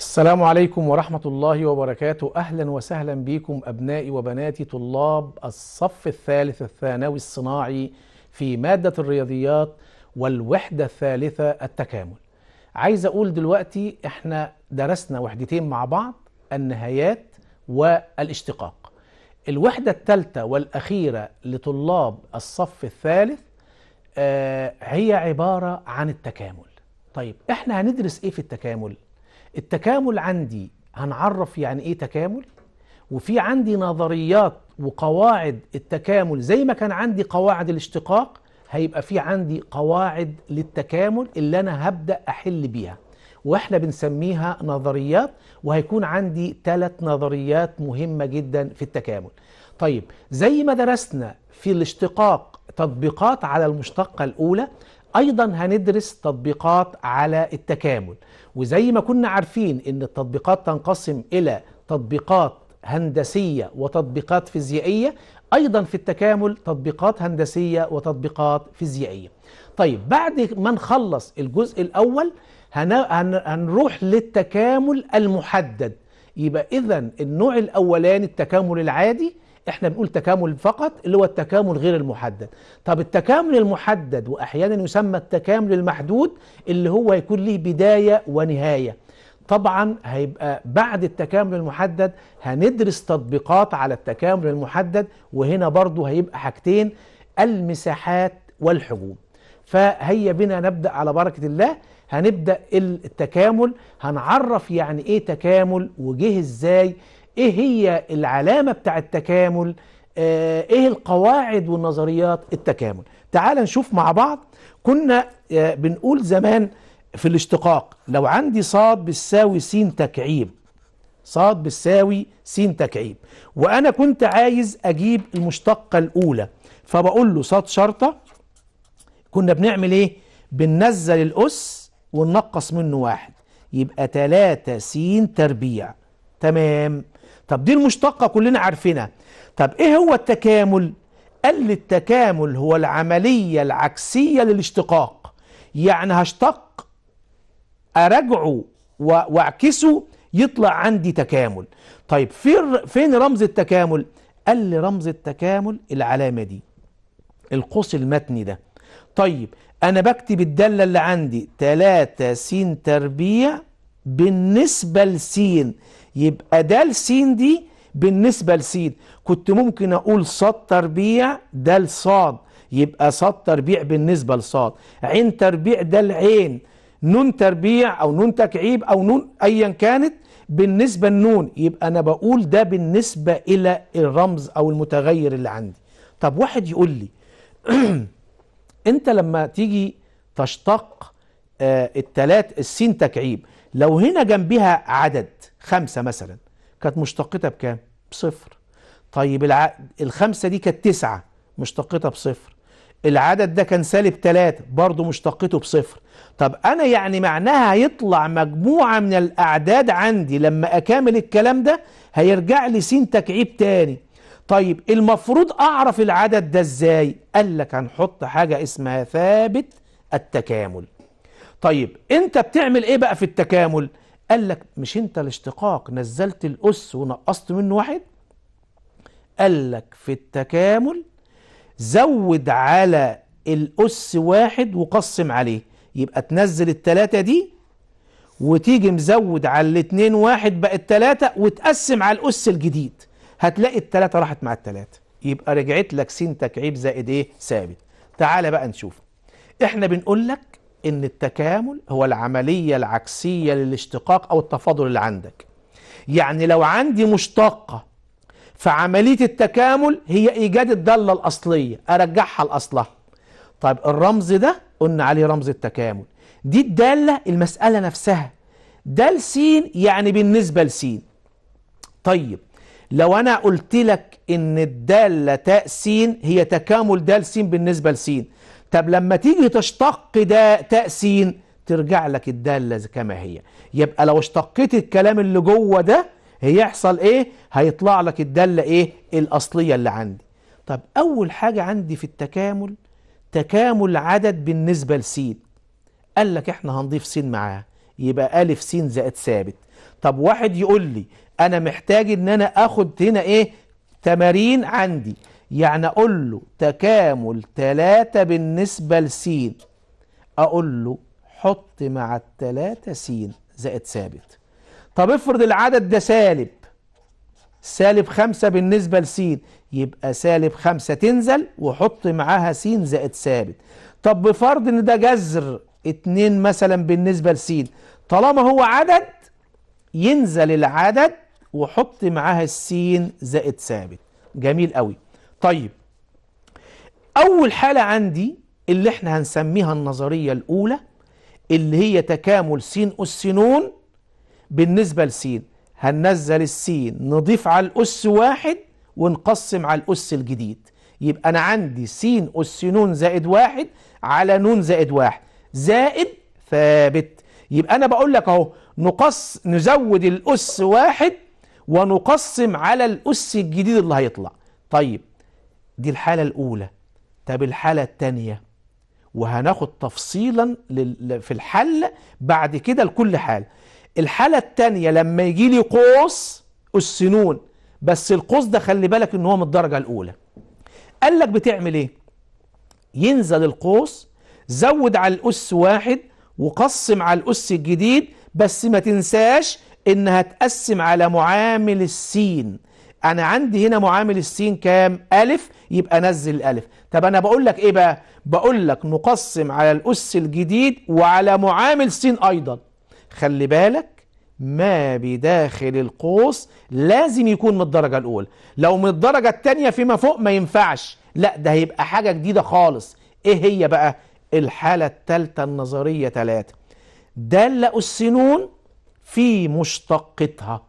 السلام عليكم ورحمة الله وبركاته أهلا وسهلا بكم أبنائي وبناتي طلاب الصف الثالث الثانوي الصناعي في مادة الرياضيات والوحدة الثالثة التكامل عايز أقول دلوقتي إحنا درسنا وحدتين مع بعض النهايات والاشتقاق الوحدة الثالثة والأخيرة لطلاب الصف الثالث آه، هي عبارة عن التكامل طيب إحنا هندرس إيه في التكامل؟ التكامل عندي هنعرف يعني ايه تكامل وفي عندي نظريات وقواعد التكامل زي ما كان عندي قواعد الاشتقاق هيبقى في عندي قواعد للتكامل اللي انا هبدا احل بيها واحنا بنسميها نظريات وهيكون عندي ثلاث نظريات مهمه جدا في التكامل طيب زي ما درسنا في الاشتقاق تطبيقات على المشتقه الاولى ايضا هندرس تطبيقات على التكامل وزي ما كنا عارفين ان التطبيقات تنقسم الى تطبيقات هندسيه وتطبيقات فيزيائيه ايضا في التكامل تطبيقات هندسيه وتطبيقات فيزيائيه طيب بعد ما نخلص الجزء الاول هنروح للتكامل المحدد يبقى اذا النوع الاولاني التكامل العادي احنا بنقول تكامل فقط اللي هو التكامل غير المحدد طب التكامل المحدد واحيانا يسمى التكامل المحدود اللي هو يكون ليه بداية ونهاية طبعا هيبقى بعد التكامل المحدد هندرس تطبيقات على التكامل المحدد وهنا برضو هيبقى حاجتين المساحات والحجوم فهيا بنا نبدأ على بركة الله هنبدأ التكامل هنعرف يعني ايه تكامل وجه ازاي ايه هي العلامة بتاع التكامل آه، ايه القواعد والنظريات التكامل تعال نشوف مع بعض كنا آه، بنقول زمان في الاشتقاق لو عندي صاد بتساوي س تكعيب صاد بتساوي س تكعيب وانا كنت عايز اجيب المشتقة الاولى فبقول له صاد شرطة كنا بنعمل ايه بننزل الاس وننقص منه واحد يبقى 3 س تربيع تمام طب دي المشتقة كلنا عارفينها طب ايه هو التكامل قال لي التكامل هو العملية العكسية للاشتقاق يعني هشتق ارجعه واعكسه يطلع عندي تكامل طيب فين فين رمز التكامل قال لي رمز التكامل العلامة دي القوس المتني ده طيب انا بكتب الدالة اللي عندي 3 س تربيع بالنسبة لسين يبقى ده السين دي بالنسبة لسين كنت ممكن أقول صاد تربيع ده لصاد يبقى صاد تربيع بالنسبة لصاد عين تربيع ده العين نون تربيع أو نون تكعيب أو نون أيا كانت بالنسبة النون يبقى أنا بقول ده بالنسبة إلى الرمز أو المتغير اللي عندي طب واحد يقول لي أنت لما تيجي تشتق آه التلات السين تكعيب لو هنا جنبها عدد خمسة مثلا كانت مشتقتها بكام؟ بصفر طيب الع... الخمسة دي كانت تسعة مشتقتها بصفر العدد ده كان سالب تلاتة برضه مشتقته بصفر طب أنا يعني معناها هيطلع مجموعة من الأعداد عندي لما أكامل الكلام ده هيرجع لي س تكعيب تاني طيب المفروض أعرف العدد ده إزاي؟ قال لك هنحط حاجة اسمها ثابت التكامل طيب انت بتعمل ايه بقى في التكامل قال لك مش انت الاشتقاق نزلت الاس ونقصت منه واحد قال لك في التكامل زود على الاس واحد وقسم عليه يبقى تنزل التلاتة دي وتيجي مزود على الاتنين واحد بقت تلاتة وتقسم على الاس الجديد هتلاقي التلاتة راحت مع التلاتة يبقى رجعت لك سين تكعيب زائد ايه ثابت تعال بقى نشوف احنا بنقول لك ان التكامل هو العملية العكسية للاشتقاق او التفاضل اللي عندك يعني لو عندي مشتقة فعملية التكامل هي ايجاد الدالة الاصلية ارجعها لاصلها طيب الرمز ده قلنا عليه رمز التكامل دي الدالة المسألة نفسها دال س يعني بالنسبة ل طيب لو انا قلت لك ان الدالة تاء س هي تكامل دال س بالنسبة لسين طب لما تيجي تشتق ده تأسين ترجع لك الدالة كما هي يبقى لو اشتقيت الكلام اللي جوه ده هيحصل ايه هيطلع لك الدالة ايه الأصلية اللي عندي طب أول حاجة عندي في التكامل تكامل عدد بالنسبة لسين قال لك احنا هنضيف سين معاه يبقى ألف سين زائد ثابت طب واحد يقول لي أنا محتاج إن أنا أخد هنا إيه تمارين عندي يعني أقول له تكامل تلاتة بالنسبة لسين أقول له حط مع التلاتة سين زائد ثابت طب افرض العدد ده سالب سالب خمسة بالنسبة لسين يبقى سالب خمسة تنزل وحط معاها سين زائد ثابت طب بفرض ان ده جذر اتنين مثلا بالنسبة لسين طالما هو عدد ينزل العدد وحط معاها السين زائد ثابت جميل قوي طيب أول حالة عندي اللي احنا هنسميها النظرية الأولى اللي هي تكامل سين أس نون بالنسبة لسين هننزل السين نضيف على الأس واحد ونقسم على الأس الجديد يبقى أنا عندي سين أس نون زائد واحد على نون زائد واحد زائد ثابت يبقى أنا بقول لك أهو نقص نزود الأس واحد ونقسم على الأس الجديد اللي هيطلع طيب دي الحالة الأولى طب الحالة الثانية وهناخد تفصيلا في الحل بعد كده لكل حالة الحالة الثانية لما يجي لي قوس السنون بس القوس ده خلي بالك ان هو من الدرجة الأولى قال لك بتعمل ايه ينزل القوس زود على الأس واحد وقسم على الأس الجديد بس ما تنساش انها تقسم على معامل السين انا عندي هنا معامل السين كام الف يبقى نزل الالف طب انا بقول لك ايه بقى بقول لك نقسم على الاس الجديد وعلى معامل سين ايضا خلي بالك ما بداخل القوس لازم يكون من الدرجة الأولى لو من الدرجة التانية فيما فوق ما ينفعش لا ده هيبقى حاجة جديدة خالص إيه هي بقى الحالة التالتة النظرية تلاتة دل السنون في مشتقتها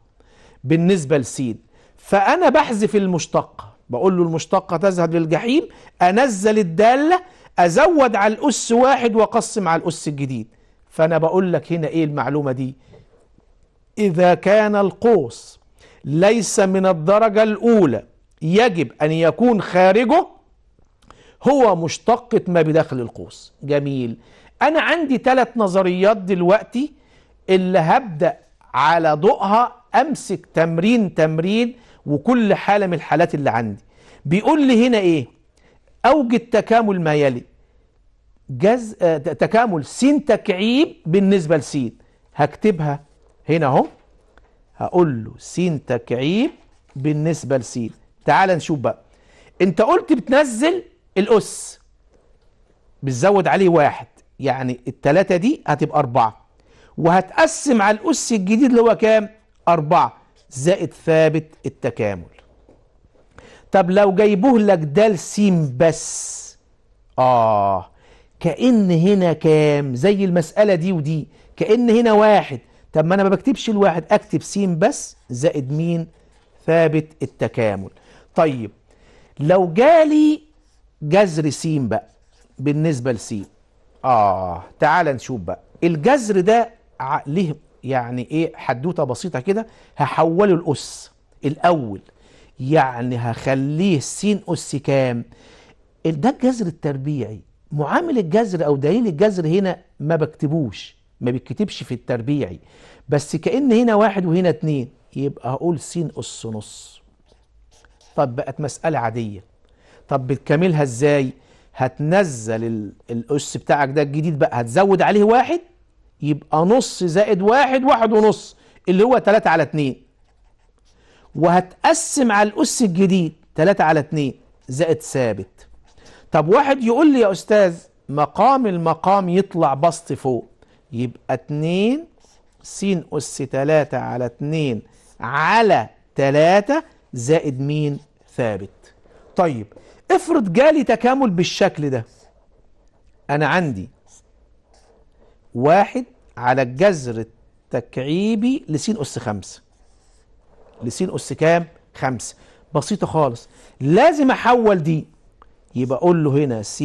بالنسبة لسين فأنا بحذف المشتقة بقول له المشتقة تذهب للجحيم أنزل الدالة أزود على الأس واحد وأقسم على الأس الجديد فأنا بقول لك هنا إيه المعلومة دي إذا كان القوس ليس من الدرجة الأولى يجب أن يكون خارجه هو مشتقة ما بداخل القوس جميل أنا عندي ثلاث نظريات دلوقتي اللي هبدأ على ضوءها أمسك تمرين تمرين وكل حالة من الحالات اللي عندي بيقول لي هنا ايه اوجد تكامل ما يلي جز... آه، تكامل سين تكعيب بالنسبة لسين هكتبها هنا اهو هقول له سين تكعيب بالنسبة لسين تعال نشوف بقى انت قلت بتنزل الاس بتزود عليه واحد يعني التلاتة دي هتبقى اربعة وهتقسم على الاس الجديد اللي هو كام اربعة زائد ثابت التكامل طب لو جايبوه لك ده السين بس آه كأن هنا كام زي المسألة دي ودي كأن هنا واحد طب ما أنا ما بكتبش الواحد أكتب س بس زائد مين ثابت التكامل طيب لو جالي جذر س بقى بالنسبة لسين آه تعال نشوف بقى الجذر ده ليه يعني ايه حدوته بسيطه كده هحوله الاس الاول يعني هخليه سين اس كام ده الجذر التربيعي معامل الجذر او دليل الجذر هنا ما بكتبوش ما بيتكتبش في التربيعي بس كأن هنا واحد وهنا اتنين يبقى هقول س اس نص طب بقت مسألة عادية طب بتكملها ازاي هتنزل الاس بتاعك ده الجديد بقى هتزود عليه واحد يبقى نص زائد واحد واحد ونص اللي هو تلاتة على اتنين وهتقسم على الأس الجديد تلاتة على اتنين زائد ثابت طب واحد يقول لي يا أستاذ مقام المقام يطلع بسط فوق يبقى اتنين سين أس تلاتة على اتنين على تلاتة زائد مين ثابت طيب افرض جالي تكامل بالشكل ده أنا عندي واحد على الجذر التكعيبي لسين أس خمسة لسين أس كام؟ خمسة بسيطة خالص لازم أحول دي يبقى أقول له هنا س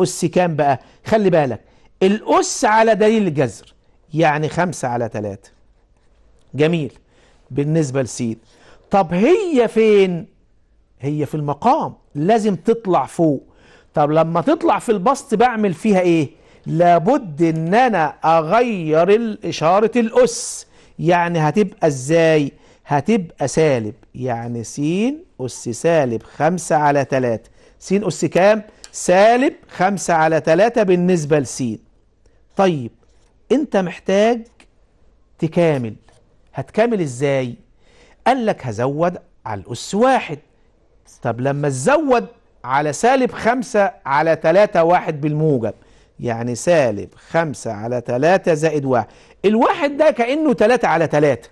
أس كام بقى؟ خلي بالك الأس على دليل الجذر يعني خمسة على تلاتة جميل بالنسبة لس طب هي فين؟ هي في المقام لازم تطلع فوق طب لما تطلع في البسط بعمل فيها ايه لابد ان انا اغير الاشارة الاس يعني هتبقى ازاي هتبقى سالب يعني سين أس سالب 5 على 3 سين أس كام؟ سالب 5 على 3 بالنسبة لسين طيب أنت محتاج تكامل هتكامل إزاي؟ قال لك هزود على الأس واحد طب لما تزود على سالب 5 على 3 واحد بالموجب يعني سالب خمسة على تلاتة زائد واحد الواحد ده كأنه تلاتة على تلاتة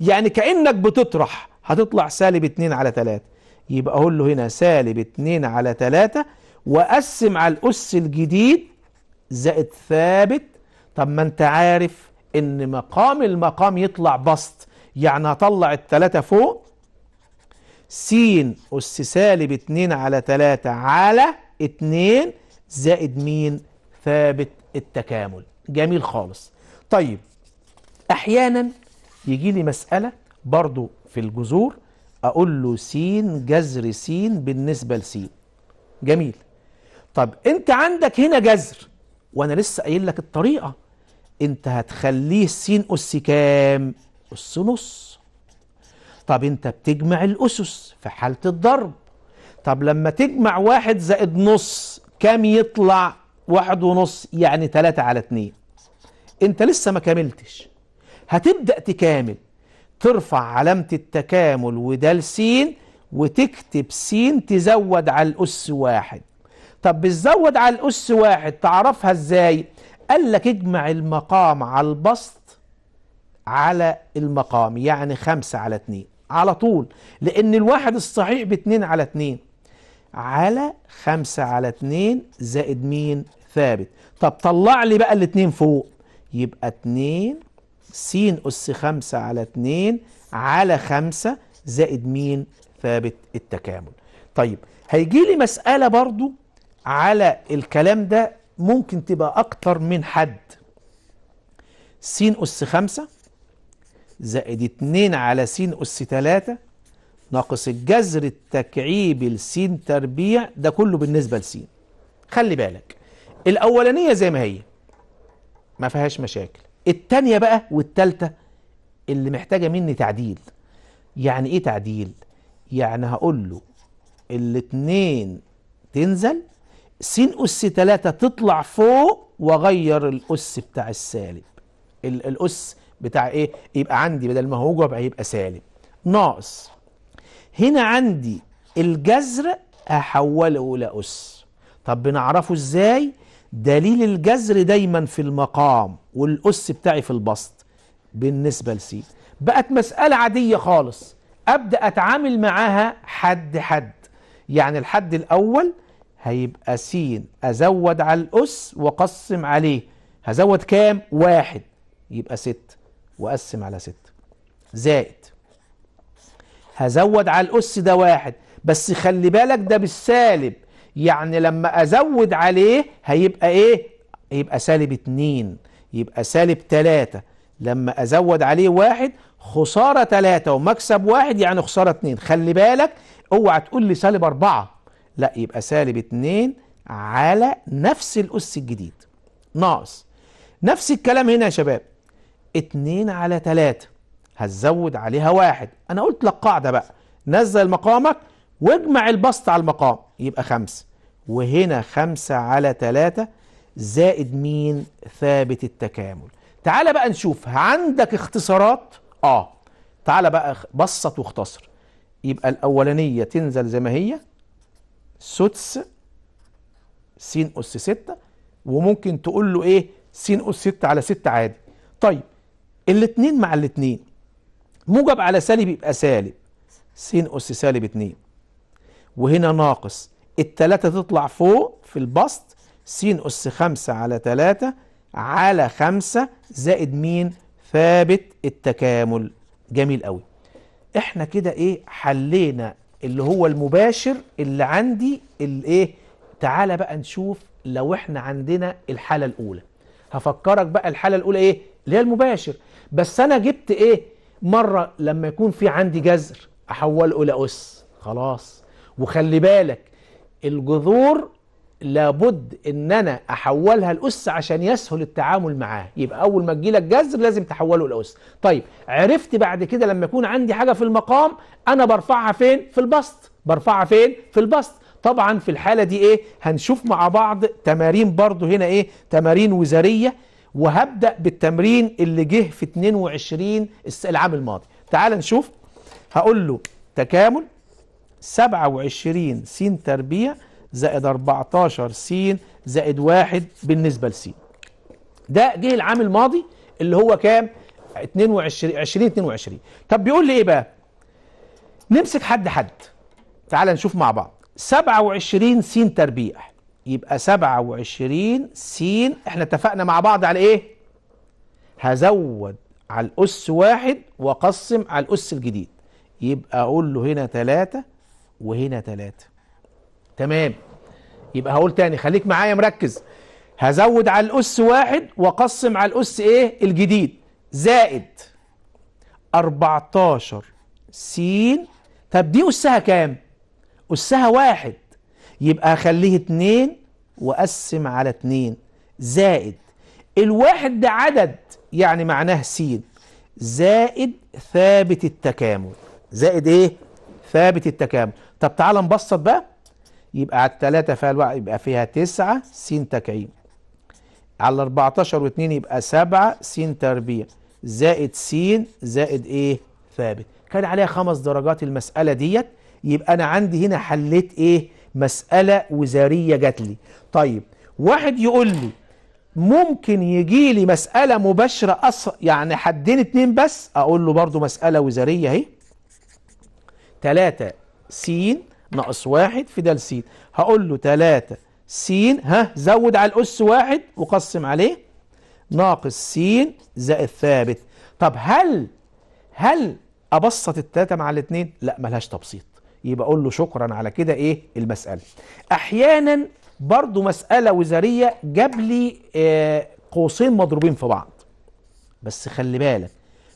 يعني كأنك بتطرح هتطلع سالب اتنين على تلاتة يبقى أقول له هنا سالب اتنين على تلاتة وأقسم على الأس الجديد زائد ثابت طب ما أنت عارف إن مقام المقام يطلع بسط يعني هطلع التلاتة فوق س أس سالب اتنين على تلاتة على اتنين زائد مين ثابت التكامل جميل خالص طيب احيانا يجي لي مسألة برضو في الجذور اقول له س جذر س بالنسبة لس جميل طب انت عندك هنا جذر وانا لسه قايل لك الطريقة انت هتخليه س اس كام اس نص طب انت بتجمع الاسس في حالة الضرب طب لما تجمع واحد زائد نص كام يطلع واحد ونص يعني تلاتة على اتنين انت لسه ما كملتش هتبدأ تكامل ترفع علامة التكامل وده السين وتكتب سين تزود على الأس واحد طب بتزود على الأس واحد تعرفها ازاي قال لك اجمع المقام على البسط على المقام يعني خمسة على اتنين على طول لأن الواحد الصحيح باتنين على اتنين على خمسة على اتنين زائد مين ثابت طب طلع لي بقى الاتنين فوق يبقى اتنين سين أس خمسة على اتنين على خمسة زائد مين ثابت التكامل طيب هيجي لي مسألة برضو على الكلام ده ممكن تبقى أكتر من حد سين أس خمسة زائد اتنين على سين أس تلاتة ناقص الجذر التكعيب لسين تربيع ده كله بالنسبة لسين خلي بالك الاولانيه زي ما هي ما فيهاش مشاكل التانية بقى والتالتة اللي محتاجة مني تعديل يعني ايه تعديل يعني هقول له الاتنين تنزل س أس تلاتة تطلع فوق وأغير الأس بتاع السالب الأس بتاع إيه؟ يبقى عندي بدل ما هو جبع يبقى سالب ناقص هنا عندي الجذر أحوله إلى أس طب بنعرفه إزاي؟ دليل الجذر دايما في المقام والأس بتاعي في البسط بالنسبة لسي بقت مسألة عادية خالص أبدأ أتعامل معاها حد حد يعني الحد الأول هيبقى س أزود على الأس وأقسم عليه هزود كام؟ واحد يبقى ست وأقسم على ست زائد هزود على الأس ده واحد بس خلي بالك ده بالسالب يعني لما أزود عليه هيبقى إيه؟ يبقى سالب اتنين يبقى سالب تلاتة لما أزود عليه واحد خسارة تلاتة ومكسب واحد يعني خسارة اتنين خلي بالك اوعى تقول لي سالب أربعة لا يبقى سالب اتنين على نفس الأس الجديد ناقص نفس الكلام هنا يا شباب اتنين على تلاتة هتزود عليها واحد أنا قلت لك قاعدة بقى نزل مقامك واجمع البسط على المقام يبقى خمسة وهنا خمسة على تلاتة زائد مين ثابت التكامل تعال بقى نشوف عندك اختصارات اه تعال بقى بسط واختصر يبقى الأولانية تنزل زي ما هي سدس س أس 6 وممكن تقول له إيه س أس 6 على 6 عادي طيب الاتنين مع الاتنين موجب على سالب يبقى سالب س أس سالب 2 وهنا ناقص التلاتة تطلع فوق في البسط س أس خمسة على تلاتة على خمسة زائد مين ثابت التكامل جميل قوي احنا كده ايه حلينا اللي هو المباشر اللي عندي الايه تعالى بقى نشوف لو احنا عندنا الحالة الاولى هفكرك بقى الحالة الاولى ايه اللي هي المباشر بس انا جبت ايه مرة لما يكون في عندي جذر احوله الى اس خلاص وخلي بالك الجذور لابد ان انا احولها لاس عشان يسهل التعامل معاه يبقى اول ما تجيلك جذر لازم تحوله لاس طيب عرفت بعد كده لما يكون عندي حاجه في المقام انا برفعها فين في البسط برفعها فين في البسط طبعا في الحاله دي ايه هنشوف مع بعض تمارين برضو هنا ايه تمارين وزاريه وهبدا بالتمرين اللي جه في 22 العام الماضي تعال نشوف هقول له تكامل 27 س تربيع زائد 14 س زائد 1 بالنسبة لس ده جه العام الماضي اللي هو كام 22 20 22 طب بيقول لي ايه بقى نمسك حد حد تعال نشوف مع بعض 27 س تربيع يبقى 27 س احنا اتفقنا مع بعض على ايه هزود على الأس واحد وأقسم على الأس الجديد يبقى أقول له هنا 3 وهنا تلاتة تمام يبقى هقول تاني خليك معايا مركز هزود على الأس واحد وأقسم على الأس إيه الجديد زائد 14 س طب دي أسها كام؟ أسها واحد يبقى خليه اتنين وأقسم على اتنين زائد الواحد ده عدد يعني معناه س زائد ثابت التكامل زائد ايه ثابت التكامل طب تعالى نبسط بقى يبقى على الثلاثة فيها الوقت يبقى فيها تسعة س تكعيب على 14 و2 يبقى 7 س تربيع زائد س زائد ايه ثابت كان عليها خمس درجات المسألة ديت يبقى انا عندي هنا حليت ايه مسألة وزارية جات لي طيب واحد يقول لي ممكن يجي لي مسألة مباشرة أص... يعني حدين اتنين بس أقول له برضو مسألة وزارية اهي تلاتة س ناقص واحد في دال س هقول له 3 س ها زود على الأس واحد وقسم عليه ناقص س زائد ثابت طب هل هل أبسط التلاتة مع الاتنين؟ لا ملهاش تبسيط يبقى أقول له شكرا على كده إيه المسألة أحيانا برضو مسألة وزارية جاب لي آه قوسين مضروبين في بعض بس خلي بالك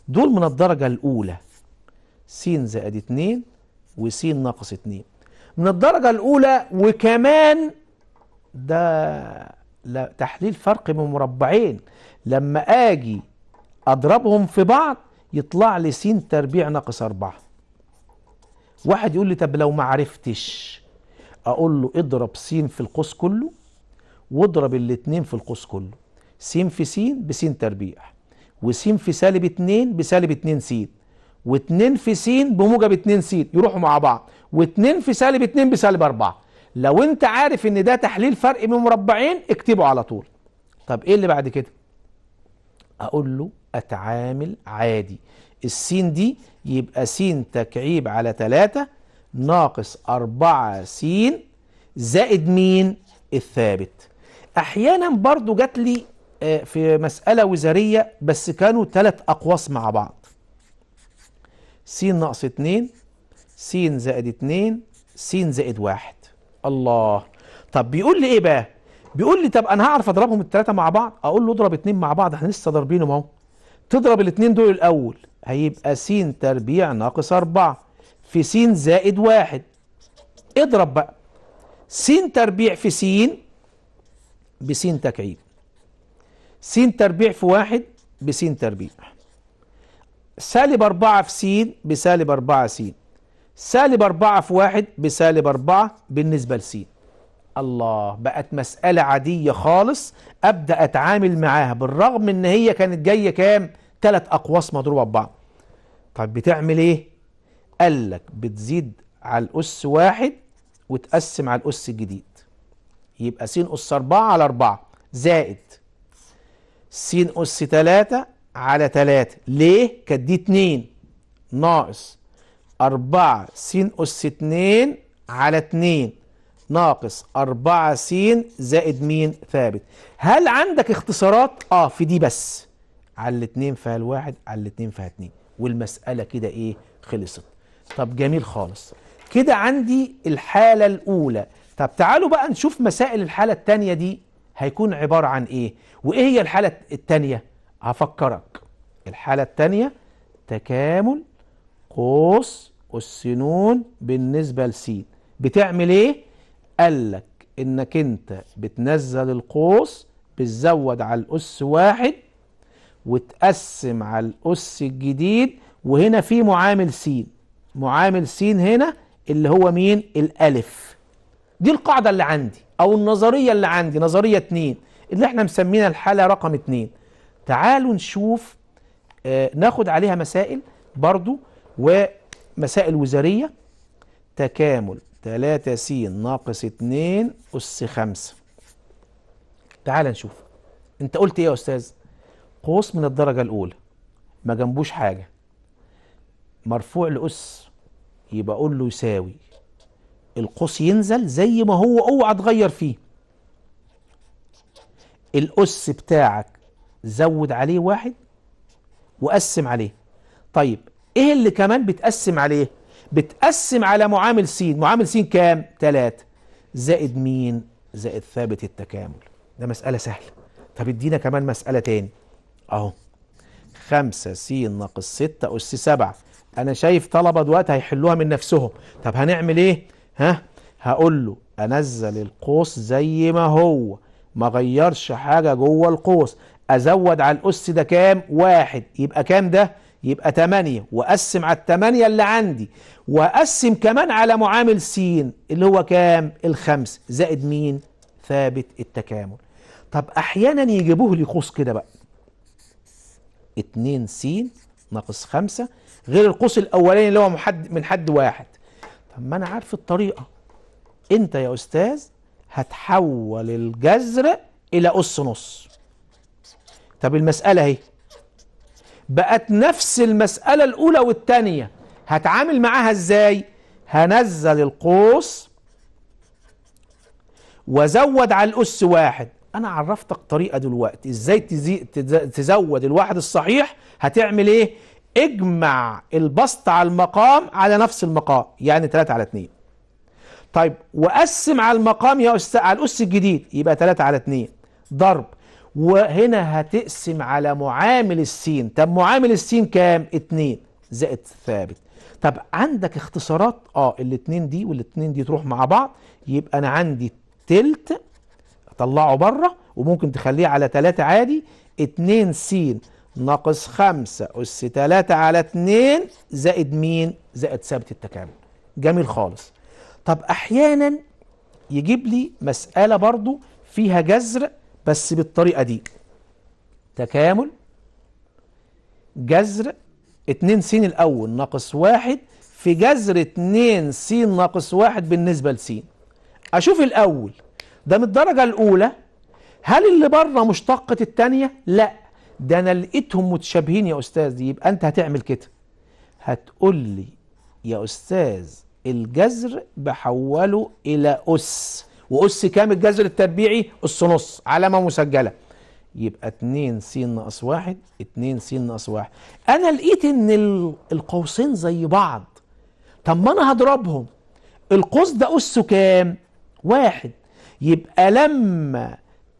دول من الدرجة الأولى س زائد 2 وس ناقص 2 من الدرجة الأولى وكمان ده تحليل فرق من مربعين لما أجي أضربهم في بعض يطلع لي س تربيع ناقص 4 واحد يقول لي طب لو ما عرفتش أقول له اضرب س في القوس كله واضرب الاثنين في القوس كله س في س بس تربيع وس في سالب 2 بسالب 2 س و2 في س بموجب 2 س يروحوا مع بعض و2 في سالب 2 بسالب 4 لو انت عارف ان ده تحليل فرق من مربعين اكتبه على طول طب ايه اللي بعد كده اقول له اتعامل عادي السين دي يبقى س تكعيب على ثلاثة ناقص اربعة س زائد مين الثابت احيانا برضو جات لي آه، في مسألة وزارية بس كانوا ثلاث أقواس مع بعض س ناقص 2 س زائد 2 س زائد 1 الله طب بيقول لي ايه بقى بيقول لي طب انا هعرف اضربهم الثلاثه مع بعض اقول له اضرب اثنين مع بعض احنا لسه ضاربينهم اهو تضرب الاثنين دول الاول هيبقى س تربيع ناقص 4 في س زائد 1 اضرب بقى س تربيع في س بس تكعيب س تربيع في واحد بس تربيع سالب 4 في س بسالب 4 س سالب 4 في 1 بسالب 4 بالنسبة لس الله بقت مسألة عادية خالص أبدأ أتعامل معاها بالرغم إن هي كانت جاية كام؟ ثلاث أقواس مضروبة ببعض طب بتعمل إيه؟ قال لك بتزيد على الأس واحد وتقسم على الأس الجديد يبقى س أس 4 على 4 زائد س أس 3 على 3 ليه؟ كانت دي 2 ناقص 4 س أس 2 على 2 ناقص 4 س زائد مين؟ ثابت هل عندك اختصارات؟ اه في دي بس على الاثنين فيها الواحد على الاثنين فيها اثنين والمسألة كده ايه؟ خلصت طب جميل خالص كده عندي الحالة الأولى طب تعالوا بقى نشوف مسائل الحالة الثانية دي هيكون عبارة عن ايه؟ وايه هي الحالة الثانية؟ هفكرك الحالة التانية تكامل قوس السنون بالنسبة لسين بتعمل ايه؟ قال لك انك انت بتنزل القوس بتزود على الأس واحد وتقسم على الأس الجديد وهنا في معامل سين معامل سين هنا اللي هو مين؟ الألف دي القاعدة اللي عندي أو النظرية اللي عندي نظرية اتنين اللي احنا مسمينا الحالة رقم اتنين تعالوا نشوف آه، ناخد عليها مسائل برضو ومسائل وزارية تكامل 3 س ناقص 2 أس 5 تعال نشوف انت قلت ايه يا استاذ قوس من الدرجة الأولى ما جنبوش حاجة مرفوع لأس يبقى اقول له يساوي القوس ينزل زي ما هو اوعى تغير فيه الأس بتاعك زود عليه واحد وقسم عليه طيب ايه اللي كمان بتقسم عليه بتقسم على معامل س معامل س كام 3 زائد مين زائد ثابت التكامل ده مسألة سهلة طب ادينا كمان مسألة تاني اهو 5 س ناقص 6 أس 7 أنا شايف طلبة دلوقتي هيحلوها من نفسهم طب هنعمل إيه؟ ها؟ هقول له أنزل القوس زي ما هو ما غيرش حاجة جوه القوس ازود على الاس ده كام واحد يبقى كام ده يبقى 8 واقسم على الثمانية اللي عندي واقسم كمان على معامل س اللي هو كام الخمس زائد مين ثابت التكامل طب احيانا يجيبوه لي قوس كده بقى 2 س ناقص 5 غير القوس الاولاني اللي هو محد من حد واحد طب ما انا عارف الطريقه انت يا استاذ هتحول الجذر الى اس نص طب المسألة اهي بقت نفس المسألة الأولى والتانية هتعامل معاها ازاي هنزل القوس وزود على الأس واحد أنا عرفتك طريقة دلوقتي ازاي تزود الواحد الصحيح هتعمل ايه اجمع البسط على المقام على نفس المقام يعني 3 على 2 طيب وقسم على المقام يا أس... على الأس الجديد يبقى 3 على 2 ضرب وهنا هتقسم على معامل السين طب معامل السين كام اتنين زائد ثابت طب عندك اختصارات اه الاتنين دي والاتنين دي تروح مع بعض يبقى انا عندي تلت اطلعه بره وممكن تخليه على تلاتة عادي اتنين سين ناقص خمسة أس تلاتة على اتنين زائد مين زائد ثابت التكامل جميل خالص طب أحيانا يجيب لي مسألة برضو فيها جذر بس بالطريقة دي تكامل جذر 2 س الأول ناقص واحد في جذر 2 س ناقص واحد بالنسبة لس أشوف الأول ده من الدرجة الأولى هل اللي بره مشتقة التانية؟ لا ده أنا لقيتهم متشابهين يا أستاذ دي يبقى أنت هتعمل كده هتقول لي يا أستاذ الجذر بحوله إلى أس وأس كام الجذر التربيعي أس نص علامة مسجلة يبقى 2 س ناقص 1 2 س ناقص 1 أنا لقيت إن القوسين زي بعض طب ما أنا هضربهم القوس ده أسه كام؟ واحد يبقى لما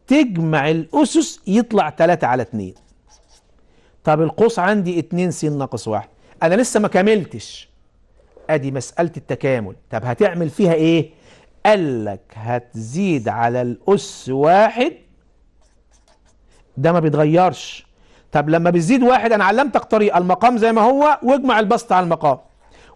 تجمع الأسس يطلع 3 على 2 طب القوس عندي 2 س ناقص 1 أنا لسه ما كملتش أدي مسألة التكامل طب هتعمل فيها إيه؟ قال لك هتزيد على الأس واحد ده ما بيتغيرش طب لما بتزيد واحد أنا علمتك طريقة المقام زي ما هو واجمع البسط على المقام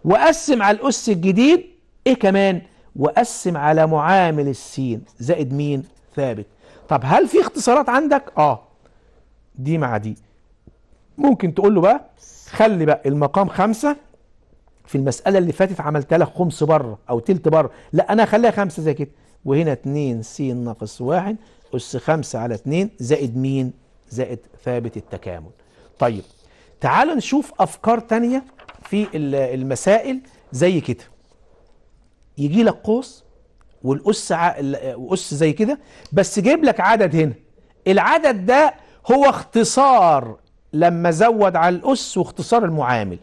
وقسم على الأس الجديد إيه كمان وقسم على معامل السين زائد مين ثابت طب هل في اختصارات عندك آه دي مع دي ممكن تقول له بقى خلي بقى المقام خمسة في المسألة اللي فاتت عملتها لك خمس بره أو تلت بره لا أنا هخليها خمسة زي كده وهنا 2 س ناقص 1 أس 5 على 2 زائد مين؟ زائد ثابت التكامل طيب تعالوا نشوف أفكار تانية في المسائل زي كده يجي لك قوس والأس ع... وأس زي كده بس جايب لك عدد هنا العدد ده هو اختصار لما زود على الأس واختصار المعامل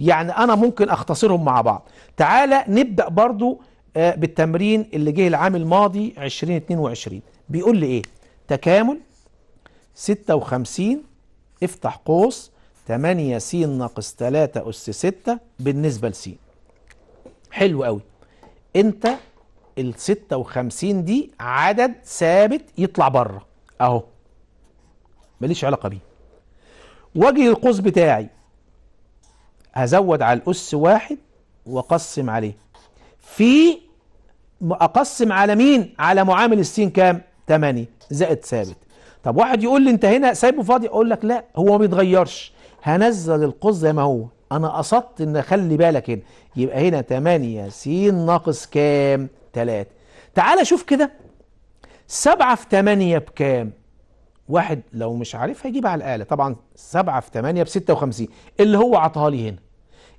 يعني أنا ممكن أختصرهم مع بعض تعالى نبدأ برضو آه، بالتمرين اللي جه العام الماضي 2022 بيقول لي إيه تكامل 56 افتح قوس 8 س ناقص 3 أس 6 بالنسبة لس حلو قوي أنت ال 56 دي عدد ثابت يطلع بره أهو ماليش علاقة بيه واجه القوس بتاعي هزود على الأس واحد وأقسم عليه في أقسم على مين على معامل السين كام تمانية زائد ثابت طب واحد يقول لي انت هنا سايبه فاضي اقول لك لا هو ما بيتغيرش هنزل القص زي ما هو انا قصدت ان خلي بالك هنا يبقى هنا 8 س ناقص كام 3 تعال شوف كده 7 في 8 بكام واحد لو مش عارفها هيجيب على الآلة طبعا 7 في 8 ب 56 اللي هو عطاها لي هنا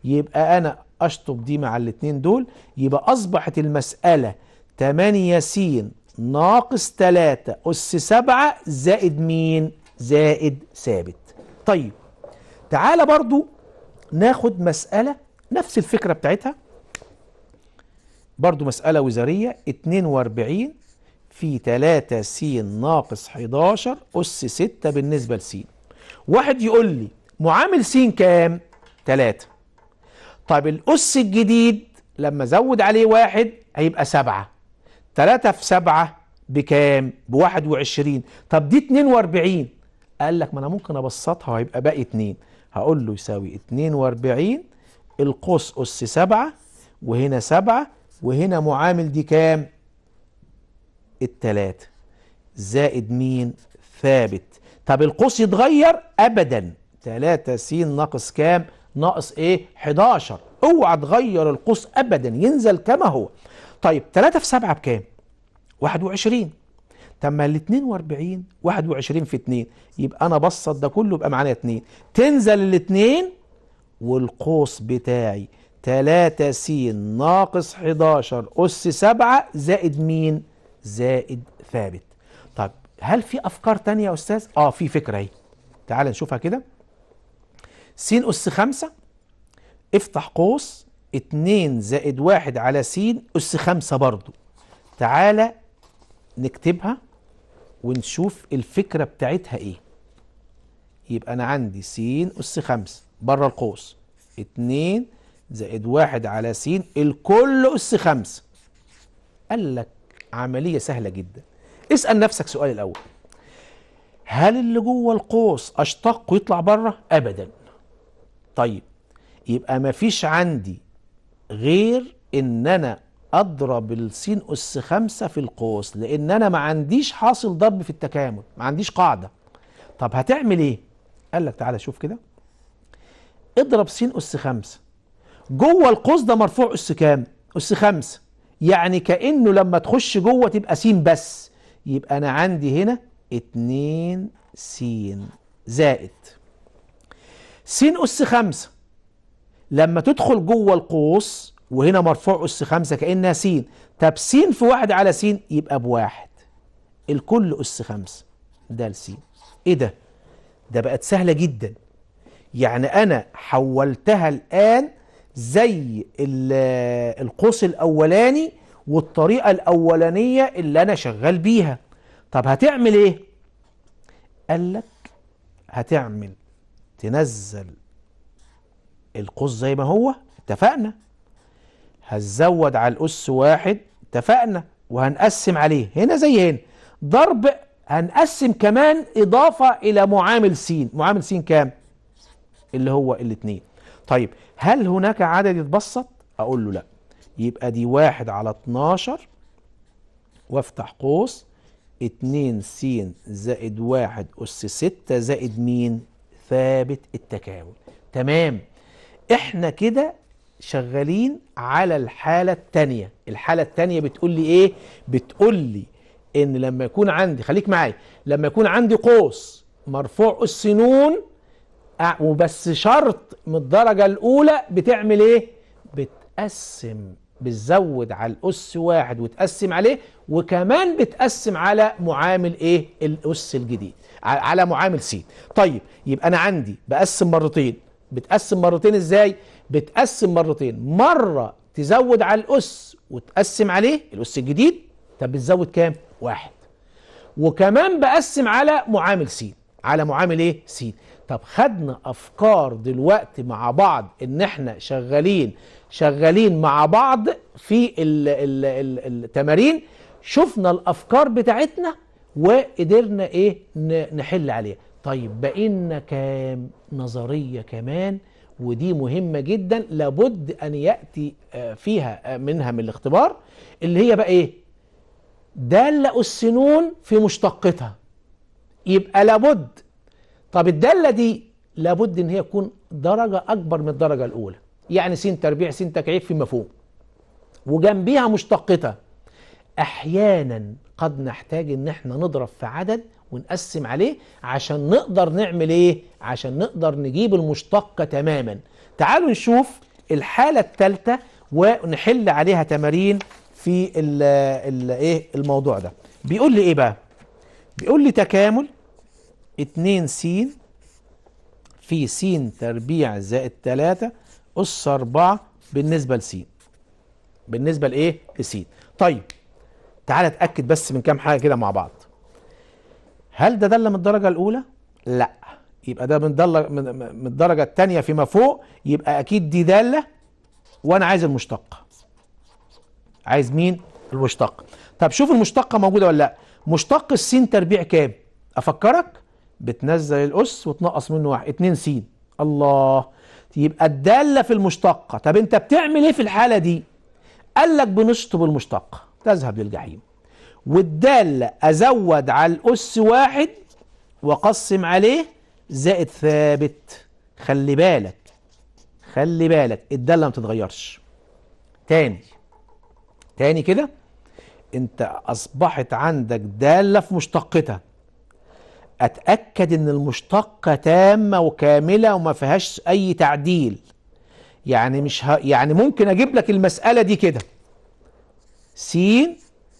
يبقى أنا أشطب دي مع الاتنين دول يبقى أصبحت المسألة 8 س ناقص 3 أس 7 زائد مين؟ زائد ثابت طيب تعالى برضو ناخد مسألة نفس الفكرة بتاعتها برضو مسألة وزارية 42 في 3 س ناقص 11 أس 6 بالنسبة لس واحد يقول لي معامل س كام؟ 3 طب الأس الجديد لما أزود عليه واحد هيبقى 7 3 في 7 بكام؟ ب 21 طب دي 42 قال لك ما أنا ممكن أبسطها وهيبقى باقي 2 هقول له يساوي 42 القوس أس 7 وهنا 7 وهنا معامل دي كام؟ التلاتة زائد مين ثابت طب القوس يتغير ابدا 3 س ناقص كام ناقص ايه 11 اوعى تغير القوس ابدا ينزل كما هو طيب 3 في 7 بكام 21 طب ما ال 42 21 في 2 يبقى انا بصت ده كله يبقى معانا 2 تنزل الاثنين والقوس بتاعي 3 س ناقص 11 اس 7 زائد مين زائد ثابت طب هل في افكار تانية يا استاذ اه في فكره اهي تعال نشوفها كده س اس 5 افتح قوس 2 زائد 1 على س اس 5 برضو تعالى نكتبها ونشوف الفكره بتاعتها ايه يبقى انا عندي س اس 5 بره القوس 2 زائد 1 على س الكل اس 5 قال لك عملية سهلة جدا اسأل نفسك سؤال الأول هل اللي جوه القوس أشتق ويطلع بره؟ أبدا طيب يبقى ما فيش عندي غير إن أنا أضرب السين أس خمسة في القوس لأن أنا ما عنديش حاصل ضرب في التكامل ما عنديش قاعدة طب هتعمل إيه؟ قال لك تعالى شوف كده اضرب سين أس خمسة جوه القوس ده مرفوع أس كام؟ أس خمسة يعني كأنه لما تخش جوه تبقى سين بس يبقى أنا عندي هنا اتنين سين زائد سين أس خمسة لما تدخل جوه القوس وهنا مرفوع أس خمسة كأنها سين طب سين في واحد على سين يبقى بواحد الكل أس خمسة ده السين إيه ده؟ ده بقت سهلة جدا يعني أنا حولتها الآن زي القوس الاولاني والطريقه الاولانيه اللي انا شغال بيها طب هتعمل ايه قال لك هتعمل تنزل القوس زي ما هو اتفقنا هتزود على الأس واحد اتفقنا وهنقسم عليه هنا زي هنا ضرب هنقسم كمان إضافة إلى معامل س معامل س كام اللي هو الاتنين طيب هل هناك عدد يتبسط اقول له لا يبقى دي واحد على 12 وافتح قوس 2 س زائد 1 أس 6 زائد مين؟ ثابت التكامل تمام احنا كده شغالين على الحالة التانية الحالة التانية بتقول لي ايه؟ بتقول لي ان لما يكون عندي خليك معايا لما يكون عندي قوس مرفوع أس نون آه، وبس شرط من الدرجة الأولى بتعمل إيه؟ بتقسم بتزود على الأس واحد وتقسم عليه وكمان بتقسم على معامل إيه؟ الأس الجديد على معامل سين طيب يبقى أنا عندي بقسم مرتين بتقسم مرتين إزاي؟ بتقسم مرتين مرة تزود على الأس وتقسم عليه الأس الجديد طب بتزود كام؟ واحد وكمان بقسم على معامل سين على معامل إيه؟ سين طب خدنا افكار دلوقتي مع بعض ان احنا شغالين شغالين مع بعض في التمارين شفنا الافكار بتاعتنا وقدرنا ايه نحل عليها طيب بقينا كام نظريه كمان ودي مهمه جدا لابد ان ياتي آه، فيها آه، منها من الاختبار اللي هي بقى ايه داله السنون في مشتقتها يبقى لابد طب الدالة دي لابد ان هي تكون درجة اكبر من الدرجة الاولى يعني سين تربيع سين تكعيب في مفهوم وجنبيها مشتقتها احيانا قد نحتاج ان احنا نضرب في عدد ونقسم عليه عشان نقدر نعمل ايه عشان نقدر نجيب المشتقة تماما تعالوا نشوف الحالة الثالثة ونحل عليها تمارين في الـ الـ ايه الموضوع ده بيقول لي ايه بقى بيقول لي تكامل 2 س في س تربيع زائد 3 أس 4 بالنسبة لس بالنسبة لإيه؟ لس طيب تعالى اتأكد بس من كام حاجة كده مع بعض هل ده دل من الدرجة الأولى؟ لا يبقى ده من, دل من الدرجة الثانية فيما فوق يبقى أكيد دي دالة وأنا عايز المشتقة عايز مين؟ المشتقة طب شوف المشتقة موجودة ولا لا مشتق السين تربيع كام؟ أفكرك بتنزل الأس وتنقص منه واحد 2 س الله يبقى الدالة في المشتقة طب أنت بتعمل إيه في الحالة دي؟ قال لك بنشطب المشتقة تذهب للجحيم والدالة أزود على الأس واحد وأقسم عليه زائد ثابت خلي بالك خلي بالك الدالة ما بتتغيرش تاني تاني كده أنت أصبحت عندك دالة في مشتقتها اتاكد ان المشتقه تامه وكامله وما فيهاش اي تعديل يعني مش ه... يعني ممكن اجيب لك المساله دي كده س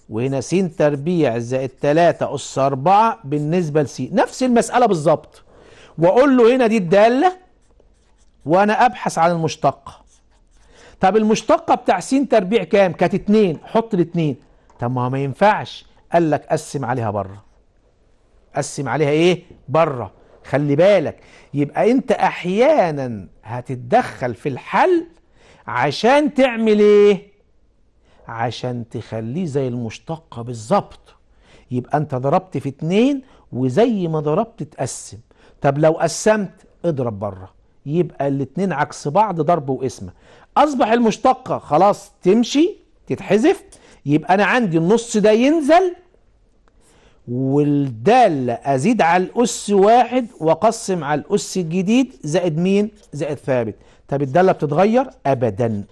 وهنا س تربيع زائد 3 اس 4 بالنسبه لس نفس المساله بالظبط واقول له هنا دي الداله وانا ابحث عن المشتقه طب المشتقه بتاع س تربيع كام كانت 2 حط ال2 طب ما هو ما ينفعش قال لك قسم عليها بره قسم عليها ايه بره خلي بالك يبقى انت احيانا هتتدخل في الحل عشان تعمل ايه عشان تخليه زي المشتقة بالظبط يبقى انت ضربت في اتنين وزي ما ضربت تقسم طب لو قسمت اضرب بره يبقى الاتنين عكس بعض ضرب وقسمة اصبح المشتقة خلاص تمشي تتحذف يبقى انا عندي النص ده ينزل والدالة أزيد على الأس واحد وأقسم على الأس الجديد زائد مين؟ زائد ثابت طب الدالة بتتغير؟ أبدا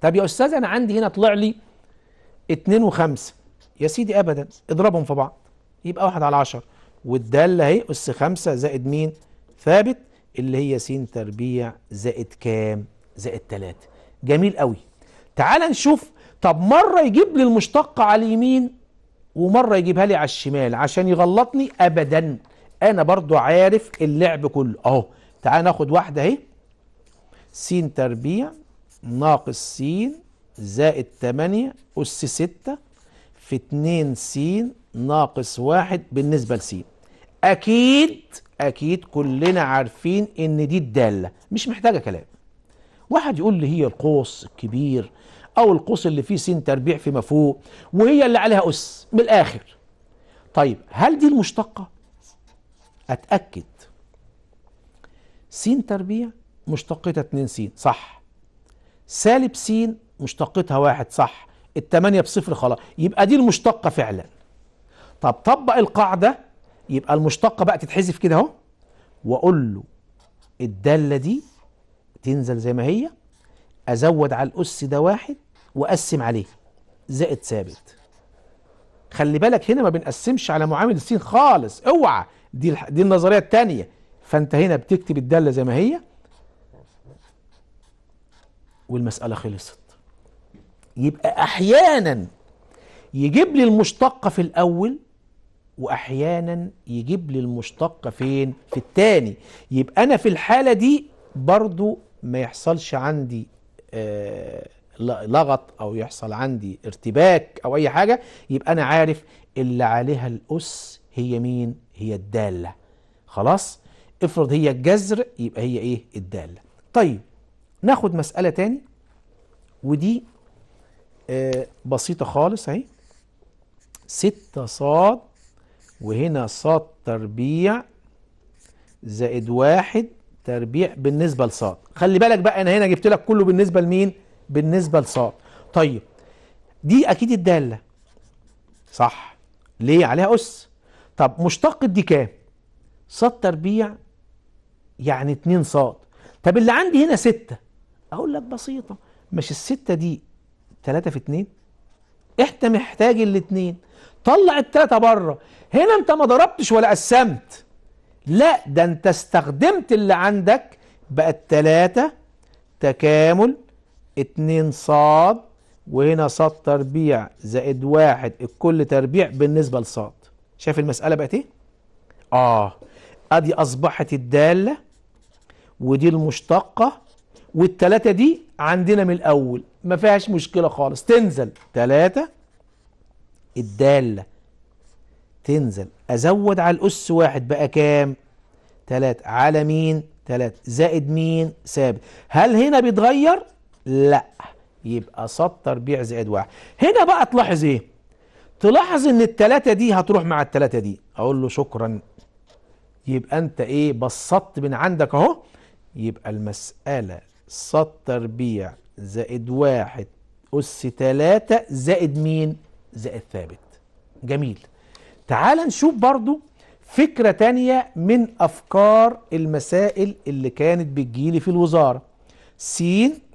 طب يا أستاذ أنا عندي هنا طلع لي 2 وخمسة يا سيدي أبدا اضربهم في بعض يبقى واحد على 10 والدالة أهي أس خمسة زائد مين؟ ثابت اللي هي س تربيع زائد كام؟ زائد 3 جميل قوي تعال نشوف طب مرة يجيب لي المشتق على اليمين ومرة يجيبها لي على الشمال عشان يغلطني أبدا أنا برضو عارف اللعب كله أهو تعال ناخد واحدة أهي س تربيع ناقص س زائد 8 أس 6 في 2 س ناقص 1 بالنسبة لس أكيد أكيد كلنا عارفين إن دي الدالة مش محتاجة كلام واحد يقول لي هي القوس الكبير أو القوس اللي فيه سين تربيع فيما فوق وهي اللي عليها أس من الآخر طيب هل دي المشتقة؟ أتأكد سين تربيع مشتقتها 2 س صح سالب س مشتقتها واحد صح التمانية بصفر خلاص يبقى دي المشتقة فعلا طب طبق القاعدة يبقى المشتقة بقى تتحذف كده اهو وأقول له الدالة دي تنزل زي ما هي أزود على الأس ده واحد وقسم عليه زائد ثابت خلي بالك هنا ما بنقسمش على معامل السين خالص اوعى دي دي النظريه الثانيه فانت هنا بتكتب الداله زي ما هي والمساله خلصت يبقى احيانا يجيب لي المشتقه في الاول واحيانا يجيب لي المشتقه فين في الثاني يبقى انا في الحاله دي برضو ما يحصلش عندي آه لغط او يحصل عندي ارتباك او اي حاجه يبقى انا عارف اللي عليها الاس هي مين هي الداله خلاص افرض هي الجذر يبقى هي ايه الداله طيب ناخد مساله تاني ودي آه بسيطه خالص اهي ستة صاد وهنا صاد تربيع زائد واحد تربيع بالنسبه لصاد خلي بالك بقى انا هنا جبت لك كله بالنسبه لمين بالنسبة لصاد طيب دي أكيد الدالة صح ليه عليها أس طب مشتقة دي كام صاد تربيع يعني 2 صاد طب اللي عندي هنا ستة أقول لك بسيطة مش الستة دي 3 في 2 انت محتاج الاتنين طلع التلاتة بره هنا انت ما ضربتش ولا قسمت لا ده انت استخدمت اللي عندك بقت التلاتة تكامل اتنين صاد وهنا صاد تربيع زائد واحد الكل تربيع بالنسبة لصاد شايف المسألة بقت ايه؟ اه ادي اصبحت الدالة ودي المشتقة والتلاتة دي عندنا من الاول ما فيهاش مشكلة خالص تنزل تلاتة الدالة تنزل ازود على الاس واحد بقى كام؟ تلاتة على مين؟ تلاتة زائد مين؟ ثابت هل هنا بيتغير؟ لا يبقى سطر بيع زائد واحد هنا بقى تلاحظ ايه تلاحظ ان التلاتة دي هتروح مع التلاتة دي اقول له شكرا يبقى انت ايه بسطت من عندك اهو يبقى المسألة سطر بيع زائد واحد أس تلاتة زائد مين زائد ثابت جميل تعال نشوف برضو فكرة تانية من أفكار المسائل اللي كانت بتجيلي في الوزارة سين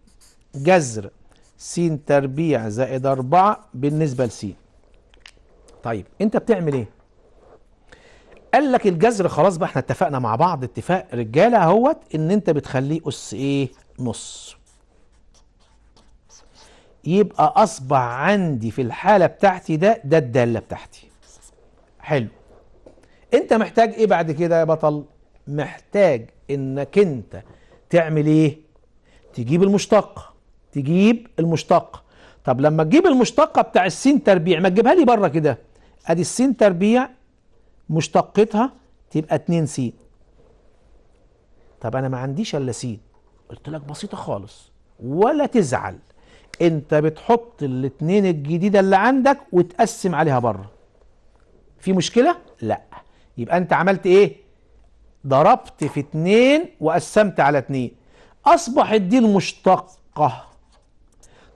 جذر س تربيع زائد 4 بالنسبة لس طيب انت بتعمل ايه قال لك الجذر خلاص بقى احنا اتفقنا مع بعض اتفاق رجالة اهوت ان انت بتخليه اس ايه نص يبقى اصبح عندي في الحالة بتاعتي ده ده الدالة بتاعتي حلو انت محتاج ايه بعد كده يا بطل محتاج انك انت تعمل ايه تجيب المشتق تجيب المشتق طب لما تجيب المشتقة بتاع السين تربيع ما تجيبها لي بره كده ادي السين تربيع مشتقتها تبقى 2 س طب انا ما عنديش الا س قلت لك بسيطة خالص ولا تزعل انت بتحط الاثنين الجديدة اللي عندك وتقسم عليها بره في مشكلة؟ لا يبقى انت عملت ايه؟ ضربت في اتنين وقسمت على اتنين اصبحت دي المشتقة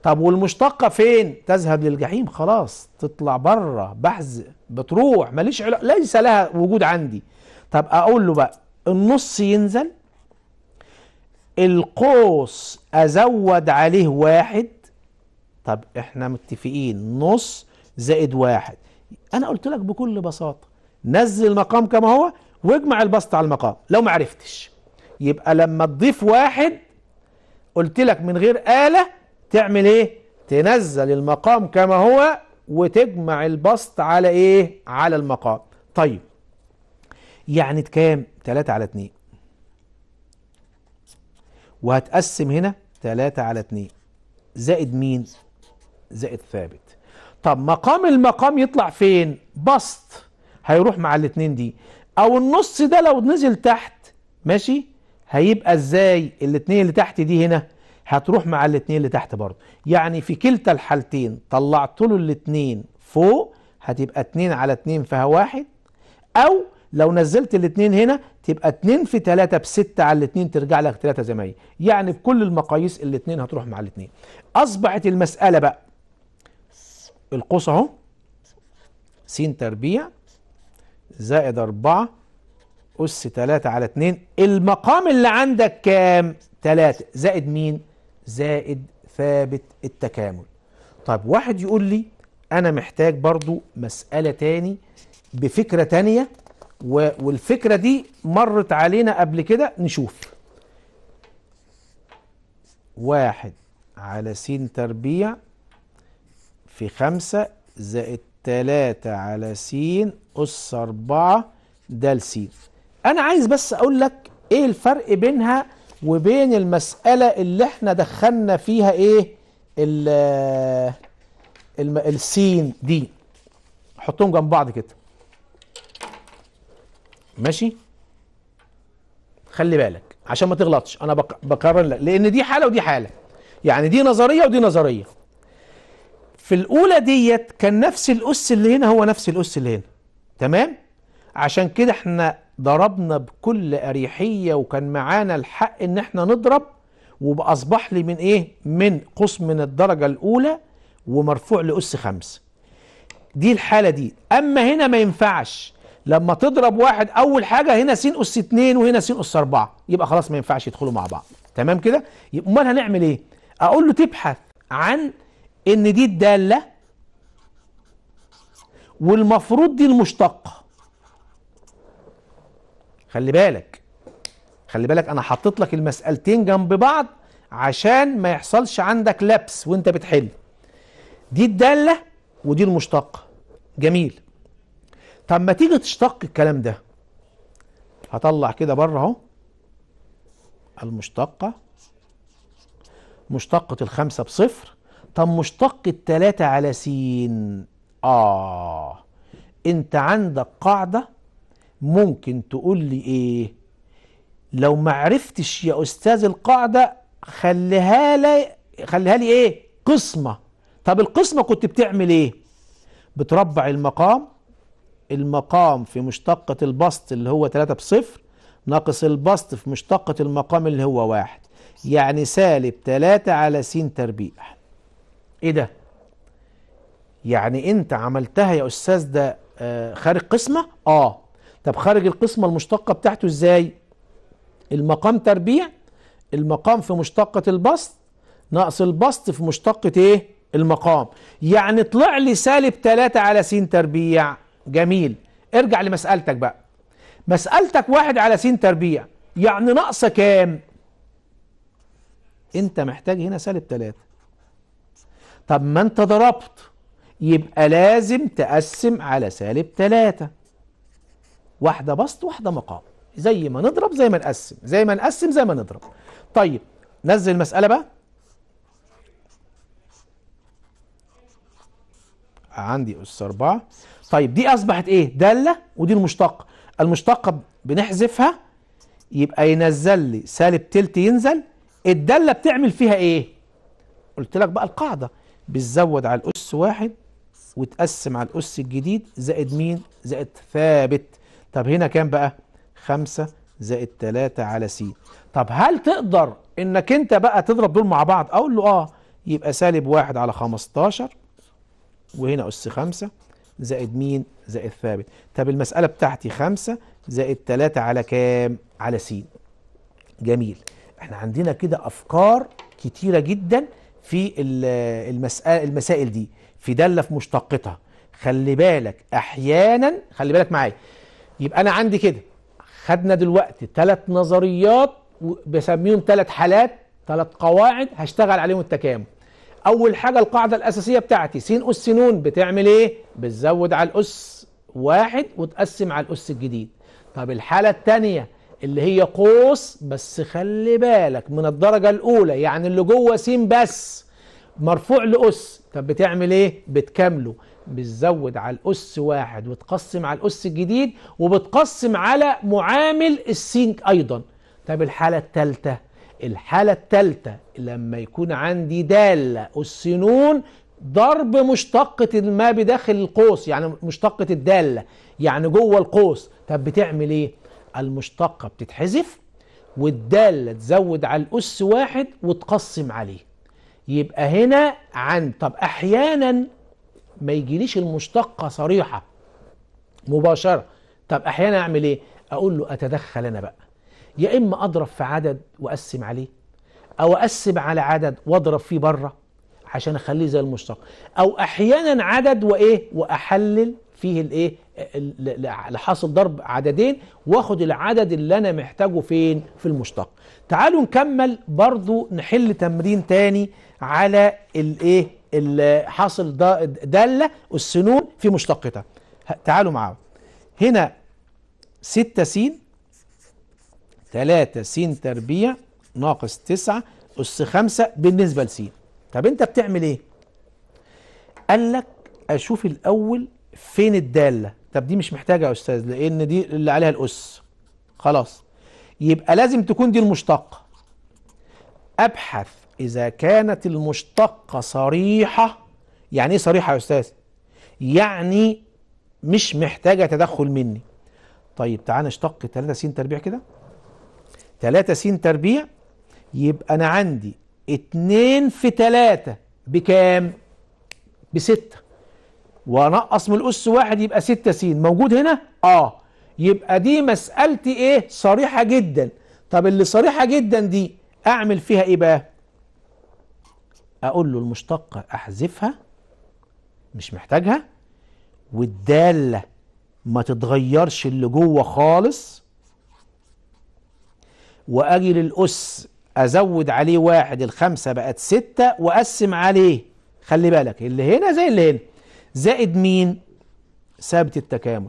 طب والمشتقة فين تذهب للجحيم خلاص تطلع بره بحث بتروح ماليش علاقة ليس لها وجود عندي طب اقول له بقى النص ينزل القوس ازود عليه واحد طب احنا متفقين نص زائد واحد انا قلت لك بكل بساطة نزل المقام كما هو واجمع البسط على المقام لو ما عرفتش يبقى لما تضيف واحد قلت لك من غير آلة تعمل ايه تنزل المقام كما هو وتجمع البسط على ايه على المقام طيب يعني كام 3 على 2 وهتقسم هنا 3 على 2 زائد مين زائد ثابت طب مقام المقام يطلع فين بسط هيروح مع الاتنين دي او النص ده لو نزل تحت ماشي هيبقى ازاي الاتنين اللي تحت دي هنا هتروح مع الاثنين اللي تحت برضه يعني في كلتا الحالتين طلعت له الاثنين فوق هتبقى 2 على 2 فيها واحد او لو نزلت الاثنين هنا تبقى 2 في ب بستة على الاثنين ترجع لك 3 زي ما هي يعني بكل المقاييس الاثنين هتروح مع الاثنين اصبحت المسألة بقى القوس اهو س تربيع زائد أربعة أس 3 على 2 المقام اللي عندك كام؟ 3 زائد مين؟ زائد ثابت التكامل طيب واحد يقول لي انا محتاج برضو مسألة تاني بفكرة تانية والفكرة دي مرت علينا قبل كده نشوف واحد على س تربيع في خمسة زائد تلاتة على س أس أربعة ده س أنا عايز بس أقول لك إيه الفرق بينها وبين المسألة اللي احنا دخلنا فيها ايه ال السين دي حطهم جنب بعض كده ماشي خلي بالك عشان ما تغلطش انا لك لان دي حالة ودي حالة يعني دي نظرية ودي نظرية في الاولى ديت كان نفس الاس اللي هنا هو نفس الاس اللي هنا تمام عشان كده احنا ضربنا بكل أريحية وكان معانا الحق إن احنا نضرب وبأصبح لي من إيه؟ من قوس من الدرجة الأولى ومرفوع لأس خمسة دي الحالة دي أما هنا ما ينفعش لما تضرب واحد أول حاجة هنا س أس اتنين وهنا س أس أربعة يبقى خلاص ما ينفعش يدخلوا مع بعض تمام كده؟ أمال هنعمل إيه؟ أقول له تبحث عن إن دي الدالة والمفروض دي المشتقة خلي بالك خلي بالك انا حطيت لك المسالتين جنب بعض عشان ما يحصلش عندك لبس وانت بتحل دي الداله ودي المشتقه جميل طب ما تيجي تشتق الكلام ده هطلع كده بره اهو المشتقه مشتقه الخمسه بصفر طب مشتق التلاته على س اه انت عندك قاعده ممكن تقول لي ايه لو ما عرفتش يا استاذ القاعده خليها لي خليها لي ايه قسمه طب القسمه كنت بتعمل ايه بتربع المقام المقام في مشتقة البسط اللي هو 3 بصفر ناقص البسط في مشتقة المقام اللي هو واحد يعني سالب 3 على س تربيع ايه ده يعني انت عملتها يا استاذ ده آه خارج قسمة خارج قسمه اه طب خارج القسمة المشتقة بتاعته ازاي المقام تربيع المقام في مشتقة البسط ناقص البسط في مشتقة ايه المقام يعني طلع لي سالب 3 على س تربيع جميل ارجع لمسألتك بقى مسألتك واحد على س تربيع يعني ناقصه كام انت محتاج هنا سالب 3 طب ما انت ضربت يبقى لازم تقسم على سالب 3 واحده بسط واحده مقام زي ما نضرب زي ما نقسم زي ما نقسم زي ما نضرب طيب نزل المساله بقى عندي اس 4 طيب دي اصبحت ايه داله ودي المشتقه المشتقه بنحذفها يبقى ينزل لي سالب تلت ينزل الداله بتعمل فيها ايه قلت لك بقى القاعده بتزود على الاس واحد وتقسم على الاس الجديد زائد مين زائد ثابت طب هنا كام بقى خمسة زائد تلاتة على س طب هل تقدر انك انت بقى تضرب دول مع بعض اقول له اه يبقى سالب واحد على خمستاشر وهنا أس خمسة زائد مين زائد ثابت طب المسألة بتاعتي خمسة زائد تلاتة على كام على س جميل احنا عندنا كده افكار كتيرة جدا في المسألة المسائل دي في دالة في مشتقتها خلي بالك احيانا خلي بالك معايا يبقى انا عندي كده خدنا دلوقتي ثلاث نظريات بسميهم ثلاث حالات ثلاث قواعد هشتغل عليهم التكامل اول حاجه القاعده الاساسيه بتاعتي س اس ن بتعمل ايه بتزود على الاس واحد وتقسم على الاس الجديد طب الحاله الثانيه اللي هي قوس بس خلي بالك من الدرجه الاولى يعني اللي جوه س بس مرفوع لاس طب بتعمل ايه بتكامله بتزود على الأس واحد وتقسم على الأس الجديد وبتقسم على معامل السينك أيضا طب الحالة الثالثة الحالة الثالثة لما يكون عندي دالة أس نون ضرب مشتقة ما بداخل القوس يعني مشتقة الدالة يعني جوه القوس طب بتعمل ايه؟ المشتقة بتتحذف والدالة تزود على الأس واحد وتقسم عليه يبقى هنا عن طب أحيانا ما يجيليش المشتقة صريحة مباشرة طب أحيانا أعمل إيه؟ أقول له أتدخل أنا بقى يا إما أضرب في عدد وأقسم عليه أو أقسم على عدد وأضرب فيه بره عشان أخليه زي المشتق أو أحيانا عدد وإيه؟ وأحلل فيه الإيه؟ لحاصل ضرب عددين واخد العدد اللي انا محتاجه فين في المشتق تعالوا نكمل برضو نحل تمرين تاني على الايه اللي حاصل دالة السنون في مشتقتها تعالوا معاه هنا ستة سين 3 سين تربيع ناقص تسعة أس خمسة بالنسبة لسين طب أنت بتعمل إيه؟ قال لك أشوف الأول فين الدالة طب دي مش محتاجة يا أستاذ لأن دي اللي عليها الأس خلاص يبقى لازم تكون دي المشتقة أبحث إذا كانت المشتقة صريحة يعني إيه صريحة يا أستاذ؟ يعني مش محتاجة تدخل مني طيب تعالى نشتق 3 س تربيع كده 3 س تربيع يبقى أنا عندي 2 في 3 بكام؟ ب 6 وانقص من الأس واحد يبقى 6 س موجود هنا؟ آه يبقى دي مسألتي إيه؟ صريحة جدا طب اللي صريحة جدا دي أعمل فيها إيه بقى؟ اقول له المشتقه احذفها مش محتاجها والداله ما تتغيرش اللي جوه خالص واجي للاس ازود عليه واحد الخمسه بقت سته واقسم عليه خلي بالك اللي هنا زي اللي هنا زائد مين ثابت التكامل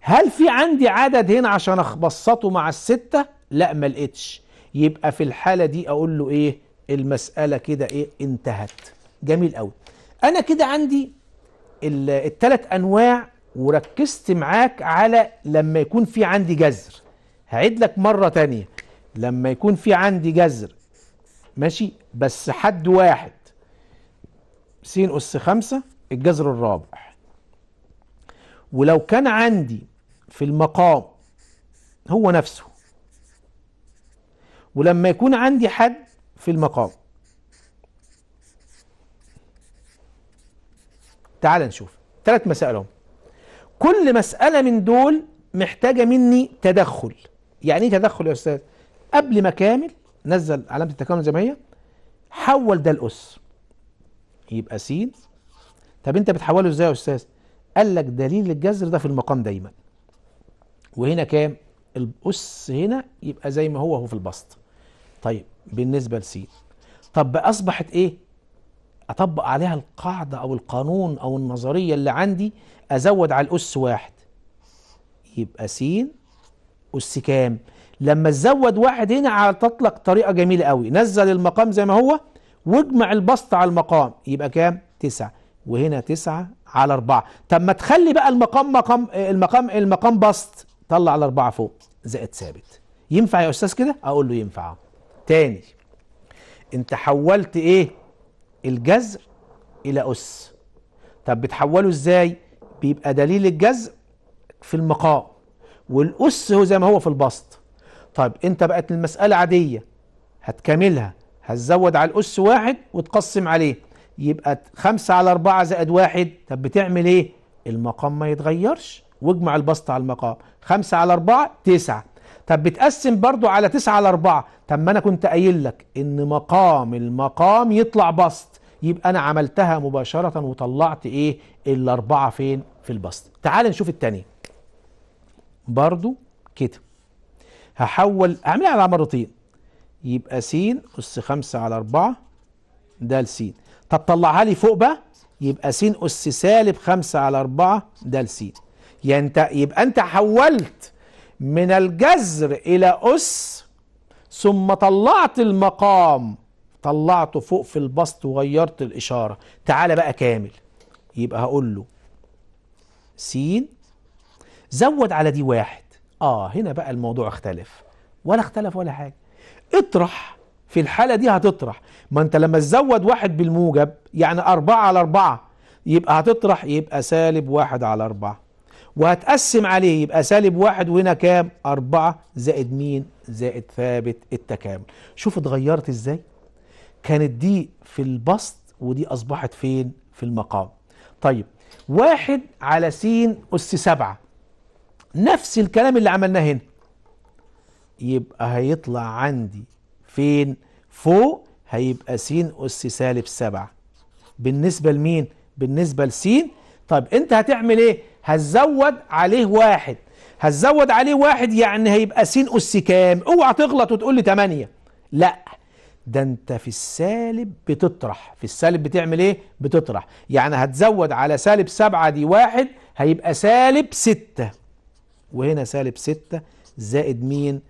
هل في عندي عدد هنا عشان اخبصته مع الستة لا ما لقيتش يبقى في الحالة دي اقول له ايه المسألة كده ايه انتهت جميل قوي انا كده عندي التلات انواع وركزت معاك على لما يكون في عندي جذر هعيد لك مرة تانية لما يكون في عندي جذر ماشي بس حد واحد س أس خمسة الجذر الرابع ولو كان عندي في المقام هو نفسه ولما يكون عندي حد في المقام تعال نشوف ثلاث مسائل هم كل مسألة من دول محتاجة مني تدخل يعني ايه تدخل يا أستاذ قبل ما كامل نزل علامة التكامل زي ما هي حول ده لأس يبقى س طب انت بتحوله ازاي يا أستاذ قال لك دليل الجذر ده في المقام دايما وهنا كام الأس هنا يبقى زي ما هو هو في البسط طيب بالنسبة لس طب أصبحت إيه أطبق عليها القاعدة أو القانون أو النظرية اللي عندي أزود على الأس واحد يبقى س أس كام لما تزود واحد هنا تطلق طريقة جميلة قوي نزل المقام زي ما هو واجمع البسط على المقام يبقى كام تسعة وهنا تسعة على أربعة طب ما تخلي بقى المقام مقام المقام المقام بسط طلع على أربعة فوق زائد ثابت ينفع يا أستاذ كده أقول له ينفع تاني انت حولت ايه الجذر الى اس طب بتحوله ازاي بيبقى دليل الجذر في المقام والاس هو زي ما هو في البسط طيب انت بقت المساله عاديه هتكملها هتزود على الاس واحد وتقسم عليه يبقى خمسة على أربعة زائد واحد طب بتعمل ايه المقام ما يتغيرش واجمع البسط على المقام خمسة على أربعة تسعة طب بتقسم برضو على تسعة على أربعة طب ما انا كنت قايل لك ان مقام المقام يطلع بسط يبقى انا عملتها مباشره وطلعت ايه الاربعه فين في البسط تعال نشوف الثانيه برضو كده هحول اعملها على مرتين يبقى س اس خمسة على أربعة ده ل س طب طلعها لي فوق بقى يبقى س اس سالب خمسة على أربعة ده ل س يعني انت يبقى انت حولت من الجذر إلى أس ثم طلعت المقام طلعته فوق في البسط وغيرت الإشارة تعال بقى كامل يبقى هقول له س زود على دي واحد آه هنا بقى الموضوع اختلف ولا اختلف ولا حاجة اطرح في الحالة دي هتطرح ما انت لما تزود واحد بالموجب يعني أربعة على أربعة يبقى هتطرح يبقى سالب واحد على أربعة وهتقسم عليه يبقى سالب واحد وهنا كام أربعة زائد مين زائد ثابت التكامل شوف اتغيرت ازاي كانت دي في البسط ودي أصبحت فين في المقام طيب واحد على س أس سبعة نفس الكلام اللي عملناه هنا يبقى هيطلع عندي فين فوق هيبقى س أس سالب سبعة بالنسبة لمين بالنسبة لسين طيب انت هتعمل ايه هتزود عليه واحد هتزود عليه واحد يعني هيبقى س أس كام اوعى تغلط وتقول لي 8 لا ده انت في السالب بتطرح في السالب بتعمل ايه بتطرح يعني هتزود على سالب سبعة دي واحد هيبقى سالب ستة وهنا سالب ستة زائد مين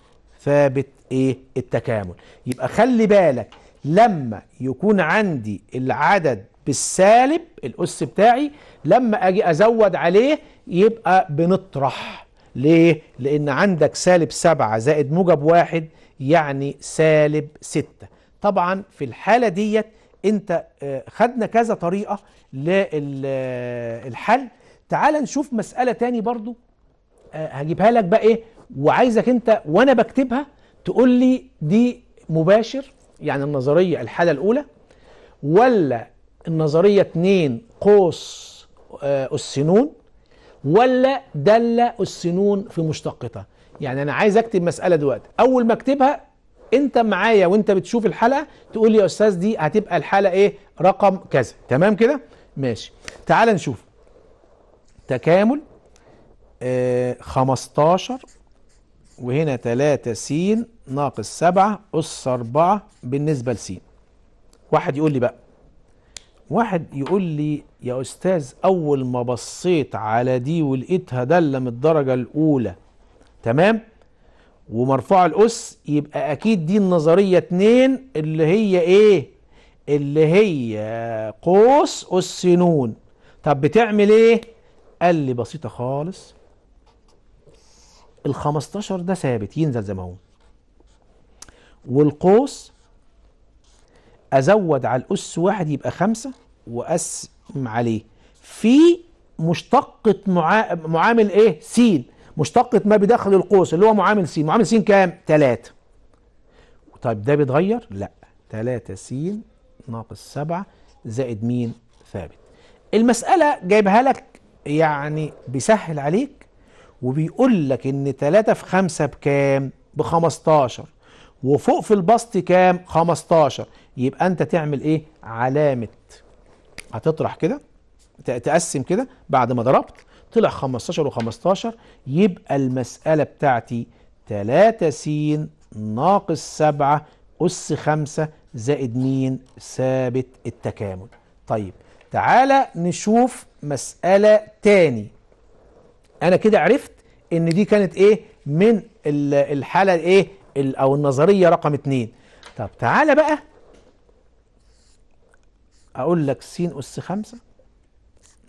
ثابت ايه التكامل يبقى خلي بالك لما يكون عندي العدد بالسالب الأس بتاعي لما أجي أزود عليه يبقى بنطرح ليه؟ لأن عندك سالب سبعة زائد موجب واحد يعني سالب ستة طبعا في الحالة ديت انت آه، خدنا كذا طريقة للحل آه، تعال نشوف مسألة تاني برضو آه، هجيبها لك بقى ايه وعايزك انت وانا بكتبها تقول لي دي مباشر يعني النظرية الحالة الأولى ولا النظرية اتنين قوس آه، السنون ولا دالة السنون في مشتقتها يعني انا عايز اكتب مسألة دلوقتي اول ما اكتبها انت معايا وانت بتشوف الحلقة تقول لي يا استاذ دي هتبقى الحلقة ايه رقم كذا تمام كده ماشي تعال نشوف تكامل آه 15 وهنا 3 س ناقص 7 أس 4 بالنسبة لس واحد يقول لي بقى واحد يقول لي يا أستاذ أول ما بصيت على دي ولقيتها دالة من الدرجة الأولى تمام ومرفوع الأس يبقى أكيد دي النظرية اتنين اللي هي إيه اللي هي قوس أس نون طب بتعمل إيه قال لي بسيطة خالص ال 15 ده ثابت ينزل زي ما هو والقوس ازود على الاس واحد يبقى خمسة واقسم عليه في مشتقة معا... معامل ايه س مشتقة ما بداخل القوس اللي هو معامل س معامل س كام تلاتة طيب ده بيتغير لا تلاتة س ناقص سبعة زائد مين ثابت المسألة جايبها لك يعني بيسهل عليك وبيقول لك ان تلاتة في خمسه بكام ب 15 وفوق في البسط كام 15 يبقى انت تعمل ايه علامه هتطرح كده تقسم كده بعد ما ضربت طلع 15 و15 يبقى المسألة بتاعتي 3 س ناقص 7 أس 5 زائد م ثابت التكامل طيب تعالى نشوف مسألة تاني أنا كده عرفت إن دي كانت إيه من الحالة إيه أو النظرية رقم 2 طب تعالى بقى أقول لك س أس خمسة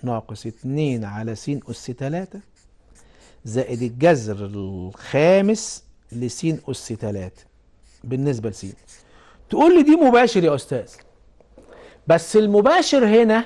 ناقص اتنين على س أس تلاتة زائد الجذر الخامس لس أس تلاتة بالنسبة لس تقول لي دي مباشر يا أستاذ بس المباشر هنا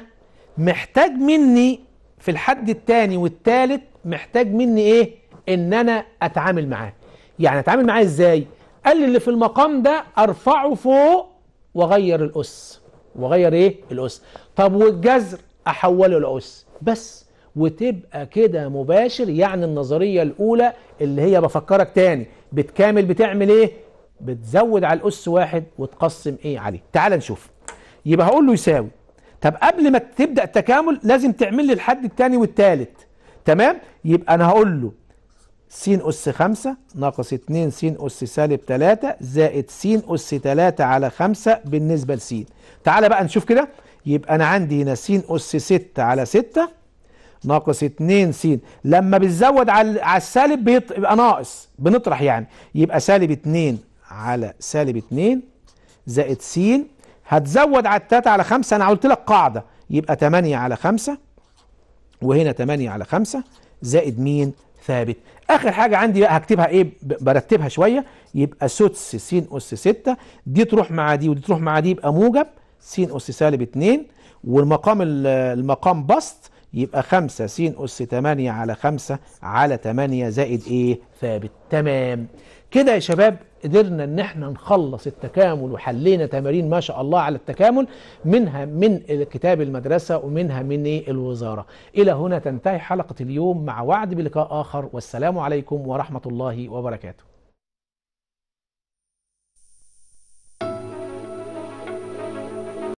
محتاج مني في الحد التاني والتالت محتاج مني إيه؟ إن أنا أتعامل معاه يعني أتعامل معاه إزاي؟ قال لي اللي في المقام ده أرفعه فوق وأغير الأس واغير ايه الاس طب والجذر احوله لاس بس وتبقى كده مباشر يعني النظريه الاولى اللي هي بفكرك تاني بتكامل بتعمل ايه بتزود على الاس واحد وتقسم ايه عليه تعال نشوف يبقى هقول له يساوي طب قبل ما تبدا التكامل لازم تعمل لي الحد الثاني والثالث تمام يبقى انا هقول له س أس 5 ناقص 2 س أس سالب 3 زائد س أس 3 على 5 بالنسبة لس تعالى بقى نشوف كده يبقى أنا عندي هنا س أس 6 على 6 ناقص 2 س لما بتزود على على السالب بيبقى ناقص بنطرح يعني يبقى سالب 2 على سالب 2 زائد س هتزود على 3 على 5 أنا قلت لك قاعدة يبقى 8 على 5 وهنا 8 على 5 زائد مين ثابت اخر حاجه عندي بقى هكتبها ايه برتبها شويه يبقى سدس س اس 6 دي تروح مع دي ودي تروح مع دي يبقى موجب س اس سالب 2 والمقام المقام بسط يبقى 5 س اس 8 على 5 على 8 زائد ايه ثابت تمام كده يا شباب قدرنا ان احنا نخلص التكامل وحلينا تمارين ما شاء الله على التكامل منها من كتاب المدرسة ومنها من الوزارة إلى هنا تنتهي حلقة اليوم مع وعد بلقاء آخر والسلام عليكم ورحمة الله وبركاته